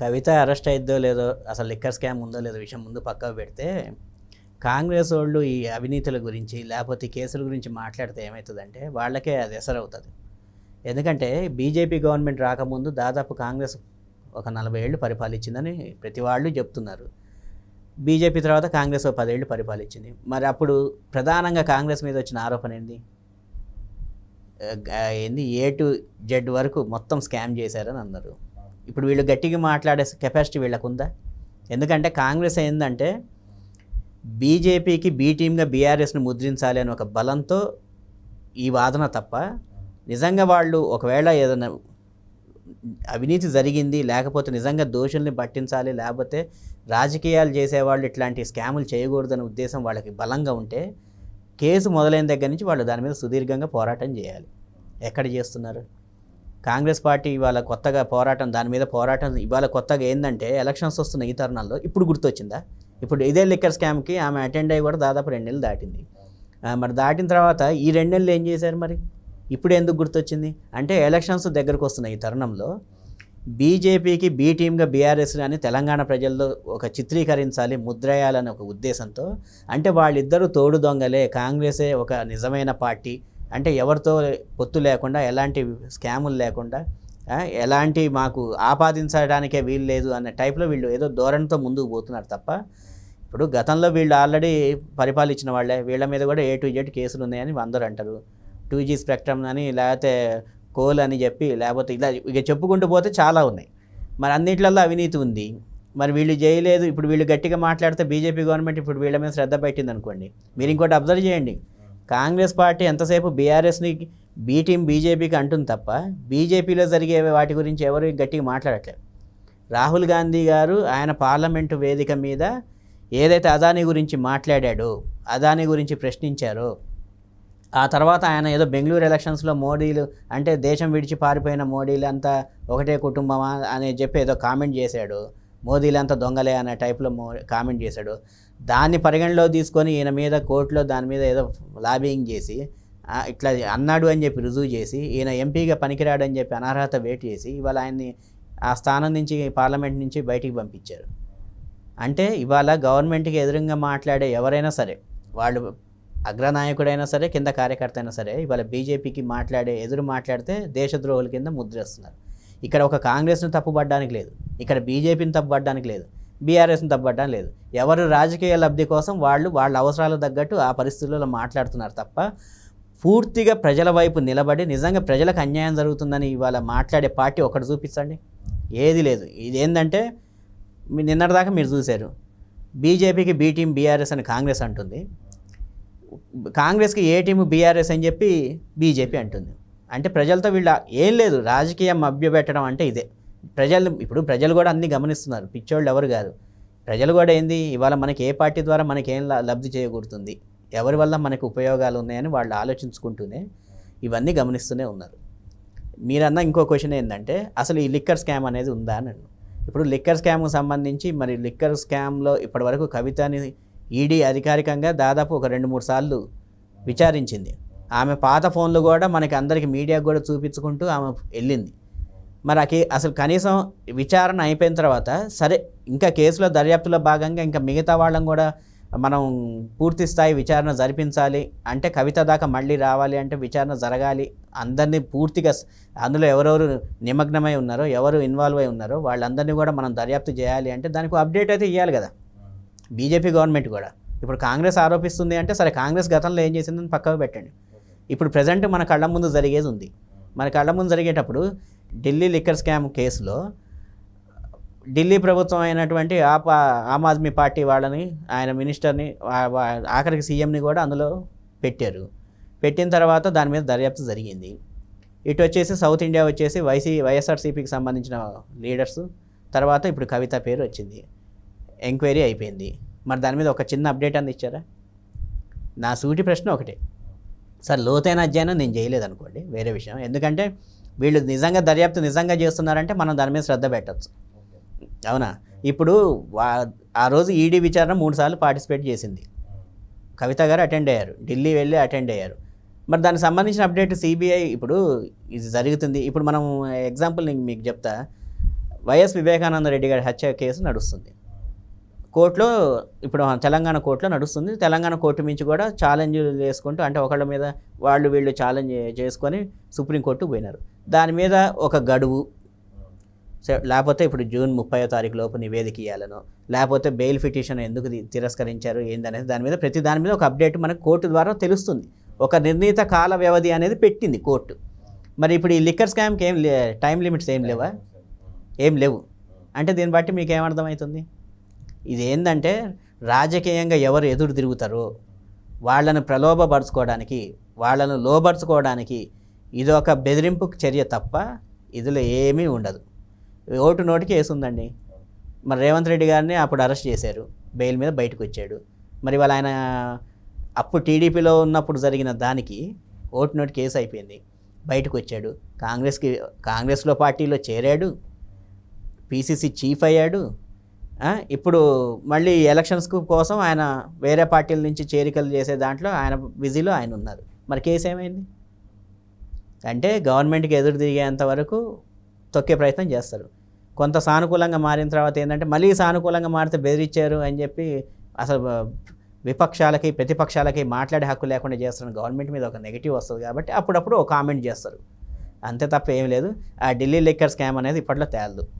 కవిత arrest అయిద్దో లేదో అసలు liquor scam ఉందో లేదో విషయం ముందు పక్కకు పెడితే కాంగ్రెస్ వాళ్ళు ఈ అవినీతుల గురించి లేకపోతే కేసుల గురించి మాట్లాడితే ఏమవుతుందంటే వాళ్ళకే అది ఎసరవుతుంది ఎందుకంటే బీజేపీ గవర్నమెంట్ రాకముందు దాదాపు కాంగ్రెస్ ఒక నలభై ఏళ్ళు పరిపాలించిందని ప్రతి వాళ్ళు చెప్తున్నారు బీజేపీ తర్వాత కాంగ్రెస్ పదేళ్ళు పరిపాలించింది మరి అప్పుడు ప్రధానంగా కాంగ్రెస్ మీద వచ్చిన ఆరోపణ ఏంది ఏంది ఏ టు జెడ్ వరకు మొత్తం స్కామ్ చేశారని అన్నారు ఇప్పుడు వీళ్ళు గట్టిగా మాట్లాడే కెపాసిటీ వీళ్ళకు ఉందా ఎందుకంటే కాంగ్రెస్ ఏంటంటే బీజేపీకి బీ టీమ్గా బీఆర్ఎస్ని ముద్రించాలి అని ఒక బలంతో ఈ వాదన తప్ప నిజంగా వాళ్ళు ఒకవేళ ఏదైనా అవినీతి జరిగింది లేకపోతే నిజంగా దోషుల్ని పట్టించాలి లేకపోతే రాజకీయాలు చేసేవాళ్ళు ఇట్లాంటి స్కాములు అనే ఉద్దేశం వాళ్ళకి బలంగా ఉంటే కేసు మొదలైన దగ్గర నుంచి వాళ్ళు దాని మీద సుదీర్ఘంగా పోరాటం చేయాలి ఎక్కడ చేస్తున్నారు కాంగ్రెస్ పార్టీ ఇవాళ కొత్తగా పోరాటం దాని మీద పోరాటం ఇవాళ కొత్తగా ఏంటంటే ఎలక్షన్స్ వస్తున్న ఈ తరుణంలో ఇప్పుడు గుర్తొచ్చిందా ఇప్పుడు ఇదే లిక్కర్ స్కామ్కి ఆమె అటెండ్ అయ్యి కూడా దాదాపు రెండు నెలలు దాటింది మరి దాటిన తర్వాత ఈ రెండు నెలలు ఏం చేశారు మరి ఇప్పుడు ఎందుకు గుర్తొచ్చింది అంటే ఎలక్షన్స్ దగ్గరకు వస్తున్న ఈ తరుణంలో బీజేపీకి బీ టీమ్గా బీఆర్ఎస్ అని తెలంగాణ ప్రజల్లో ఒక చిత్రీకరించాలి ముద్రయాలని ఒక ఉద్దేశంతో అంటే వాళ్ళిద్దరూ తోడు దొంగలే కాంగ్రెసే ఒక నిజమైన పార్టీ అంటే ఎవరితో పొత్తు లేకుండా ఎలాంటి స్కాములు లేకుండా ఎలాంటి మాకు ఆపాదించడానికే వీలు లేదు అనే టైప్లో వీళ్ళు ఏదో ధోరణితో ముందుకు పోతున్నారు తప్ప ఇప్పుడు గతంలో వీళ్ళు ఆల్రెడీ పరిపాలించిన వాళ్ళే వీళ్ళ మీద కూడా ఏ టు జెడ్ కేసులు ఉన్నాయని అందరూ అంటారు టూ జీ స్పెక్ట్రమ్ అని లేకపోతే కోల్ అని చెప్పి లేకపోతే ఇలా ఇక చెప్పుకుంటూ పోతే చాలా ఉన్నాయి మరి అన్నింటిలో అవినీతి ఉంది మరి వీళ్ళు చేయలేదు ఇప్పుడు వీళ్ళు గట్టిగా మాట్లాడితే బీజేపీ గవర్నమెంట్ ఇప్పుడు వీళ్ళ మీద శ్రద్ధ పెట్టింది అనుకోండి మీరు ఇంకోటి అబ్జర్వ్ చేయండి కాంగ్రెస్ పార్టీ ఎంతసేపు బీఆర్ఎస్ని బీ టీం బీజేపీకి అంటుంది తప్ప బీజేపీలో జరిగే వాటి గురించి ఎవరు గట్టిగా మాట్లాడట్లేదు రాహుల్ గాంధీ గారు ఆయన పార్లమెంటు వేదిక మీద ఏదైతే అదానీ గురించి మాట్లాడాడో అదానీ గురించి ప్రశ్నించారో ఆ తర్వాత ఆయన ఏదో బెంగళూరు ఎలక్షన్స్లో మోడీలు అంటే దేశం విడిచి పారిపోయిన మోడీలు అంతా ఒకటే కుటుంబమా అని చెప్పి ఏదో కామెంట్ చేశాడు మోదీలంతా దొంగలే అనే టైప్లో కామెంట్ చేశాడు దాన్ని పరిగణలో తీసుకొని ఈయన మీద కోర్టులో దాని మీద ఏదో లాబింగ్ చేసి ఇట్లా అన్నాడు అని చెప్పి రుజువు చేసి ఈయన ఎంపీగా పనికిరాడని చెప్పి అనర్హత వేటు చేసి ఇవాళ ఆయన్ని ఆ స్థానం నుంచి పార్లమెంట్ నుంచి బయటికి పంపించారు అంటే ఇవాళ గవర్నమెంట్కి ఎదురుగా మాట్లాడే ఎవరైనా సరే వాళ్ళు అగ్రనాయకుడైనా సరే కింద కార్యకర్త అయినా సరే ఇవాళ బీజేపీకి మాట్లాడే ఎదురు మాట్లాడితే దేశద్రోహుల కింద ముద్రేస్తున్నారు ఇక్కడ ఒక కాంగ్రెస్ను తప్పుపడడానికి లేదు ఇక్కడ బీజేపీని తప్పుపడడానికి లేదు బీఆర్ఎస్ని తప్పుపడడం లేదు ఎవరు రాజకీయ లబ్ధి కోసం వాళ్ళు వాళ్ళ అవసరాలకు తగ్గట్టు ఆ పరిస్థితులలో మాట్లాడుతున్నారు తప్ప పూర్తిగా ప్రజల వైపు నిలబడి నిజంగా ప్రజలకు అన్యాయం జరుగుతుందని ఇవాళ మాట్లాడే పార్టీ ఒకటి చూపించండి ఏది లేదు ఇదేంటంటే నిన్నటిదాకా మీరు చూశారు బీజేపీకి బీ టీం బీఆర్ఎస్ అని కాంగ్రెస్ అంటుంది కాంగ్రెస్కి ఏ టీం బీఆర్ఎస్ అని చెప్పి బీజేపీ అంటుంది అంటే ప్రజలతో వీళ్ళ ఏం లేదు రాజకీయం మభ్యపెట్టడం అంటే ఇదే ప్రజలు ఇప్పుడు ప్రజలు కూడా అన్నీ గమనిస్తున్నారు పిచ్చోళ్ళు ఎవరు కాదు ప్రజలు కూడా ఏంది ఇవాళ మనకి ఏ పార్టీ ద్వారా మనకి ఏం లబ్ధి చేయకూడుతుంది ఎవరి వల్ల మనకు ఉపయోగాలు ఉన్నాయని వాళ్ళు ఆలోచించుకుంటూనే ఇవన్నీ గమనిస్తూనే ఉన్నారు మీరన్న ఇంకో క్వశ్చన్ ఏంటంటే అసలు ఈ లిక్కర్ స్కామ్ అనేది ఉందా అన్నారు ఇప్పుడు లిక్కర్ స్కామ్కు సంబంధించి మరి లిక్కర్ స్కామ్లో ఇప్పటివరకు కవితని ఈడీ అధికారికంగా దాదాపు ఒక రెండు మూడు సార్లు విచారించింది ఆమె పాత ఫోన్లు కూడా మనకి అందరికి మీడియాకు కూడా చూపించుకుంటూ ఆమె వెళ్ళింది మరి అసలు కనీసం విచారణ అయిపోయిన తర్వాత సరే ఇంకా కేసులో దర్యాప్తులో భాగంగా ఇంకా మిగతా వాళ్ళని కూడా మనం పూర్తి స్థాయి విచారణ జరిపించాలి అంటే కవిత దాకా మళ్ళీ రావాలి అంటే విచారణ జరగాలి అందరినీ పూర్తిగా అందులో ఎవరెవరు నిమగ్నమై ఉన్నారో ఎవరు ఇన్వాల్వ్ అయి ఉన్నారో వాళ్ళందరినీ కూడా మనం దర్యాప్తు చేయాలి అంటే దానికి అప్డేట్ అయితే ఇవ్వాలి కదా బీజేపీ గవర్నమెంట్ కూడా ఇప్పుడు కాంగ్రెస్ ఆరోపిస్తుంది అంటే సరే కాంగ్రెస్ గతంలో ఏం చేసిందని పక్కకు పెట్టండి ఇప్పుడు ప్రజెంట్ మన కళ్ళ ముందు జరిగేది ఉంది మన కళ్ళ ముందు జరిగేటప్పుడు ఢిల్లీ లిక్కర్ స్కామ్ కేసులో ఢిల్లీ ప్రభుత్వం అయినటువంటి ఆప్ ఆమ్ ఆద్మీ పార్టీ వాళ్ళని ఆయన మినిస్టర్ని ఆఖరికి సీఎంని కూడా అందులో పెట్టారు పెట్టిన తర్వాత దాని మీద దర్యాప్తు జరిగింది ఇటు వచ్చేసి సౌత్ ఇండియా వచ్చేసి వైసీ వైఎస్ఆర్సీపీకి సంబంధించిన లీడర్స్ తర్వాత ఇప్పుడు కవిత పేరు వచ్చింది ఎంక్వైరీ అయిపోయింది మరి దాని మీద ఒక చిన్న అప్డేట్ అంది ఇచ్చారా నా సూటి ప్రశ్న ఒకటే సార్ లోతైన అధ్యయనం నేను చేయలేదు అనుకోండి వేరే విషయం ఎందుకంటే వీళ్ళు నిజంగా దర్యాప్తు నిజంగా చేస్తున్నారంటే మనం దాని మీద శ్రద్ధ పెట్టచ్చు అవునా ఇప్పుడు ఆ రోజు ఈడీ విచారణ మూడు సార్లు పార్టిసిపేట్ చేసింది కవిత గారు అటెండ్ అయ్యారు ఢిల్లీ వెళ్ళి అటెండ్ అయ్యారు మరి దానికి సంబంధించిన అప్డేట్ సిబిఐ ఇప్పుడు ఇది జరుగుతుంది ఇప్పుడు మనం ఎగ్జాంపుల్ నేను మీకు చెప్తా వైఎస్ వివేకానంద రెడ్డి గారి హత్య కేసు నడుస్తుంది కోర్టులో ఇప్పుడు తెలంగాణ కోర్టులో నడుస్తుంది తెలంగాణ కోర్టు మించి కూడా ఛాలెంజ్ చేసుకుంటూ అంటే ఒకళ్ళ మీద వాళ్ళు వీళ్ళు ఛాలెంజ్ చేసుకొని సుప్రీంకోర్టు పోయినారు దాని మీద ఒక గడువు లేకపోతే ఇప్పుడు జూన్ ముప్పై తారీఖు లోపు నివేదిక ఇవ్వాలను లేకపోతే బెయిల్ పిటిషన్ ఎందుకు తిరస్కరించారు ఏందనేది దాని మీద ప్రతి దాని మీద ఒక అప్డేట్ మనకు కోర్టు ద్వారా తెలుస్తుంది ఒక నిర్ణీత కాల వ్యవధి అనేది పెట్టింది కోర్టు మరి ఇప్పుడు ఈ లిక్కర్ స్కామ్కి ఏం టైం లిమిట్స్ ఏం లేవా ఏం లేవు అంటే దీన్ని బట్టి మీకు ఏమర్థమవుతుంది ఇది ఏంటంటే రాజకీయంగా ఎవరు ఎదురు తిరుగుతారో వాళ్ళను ప్రలోభపరచుకోవడానికి వాళ్ళను లోపరుచుకోవడానికి ఇది ఒక బెదిరింపు చర్య తప్ప ఇదిలో ఏమీ ఉండదు ఓటు నోటికి వేసుందండి మరి రేవంత్ రెడ్డి గారిని అప్పుడు అరెస్ట్ చేశారు బెయిల్ మీద బయటకు వచ్చాడు మరి వాళ్ళ ఆయన అప్పుడు టీడీపీలో ఉన్నప్పుడు జరిగిన దానికి ఓటు నోటు కేసు అయిపోయింది బయటకు వచ్చాడు కాంగ్రెస్కి కాంగ్రెస్లో పార్టీలో చేరాడు పీసీసీ చీఫ్ అయ్యాడు ఇప్పుడు మళ్ళీ ఎలక్షన్స్ కోసం ఆయన వేరే పార్టీల నుంచి చేరికలు చేసే దాంట్లో ఆయన బిజీలో ఆయన ఉన్నారు మరి కేసు ఏమైంది అంటే గవర్నమెంట్కి ఎదురు తిరిగేంత వరకు తొక్కే ప్రయత్నం చేస్తారు కొంత సానుకూలంగా మారిన తర్వాత ఏంటంటే మళ్ళీ సానుకూలంగా మారితే బెదిరించారు అని చెప్పి అసలు విపక్షాలకి ప్రతిపక్షాలకి మాట్లాడే హక్కు లేకుండా చేస్తారు గవర్నమెంట్ మీద ఒక నెగిటివ్ వస్తుంది కాబట్టి అప్పుడప్పుడు ఒక కామెంట్ చేస్తారు అంతే తప్ప ఏం లేదు ఆ ఢిల్లీ లిక్కర్ స్కామ్ అనేది ఇప్పట్లో తేలదు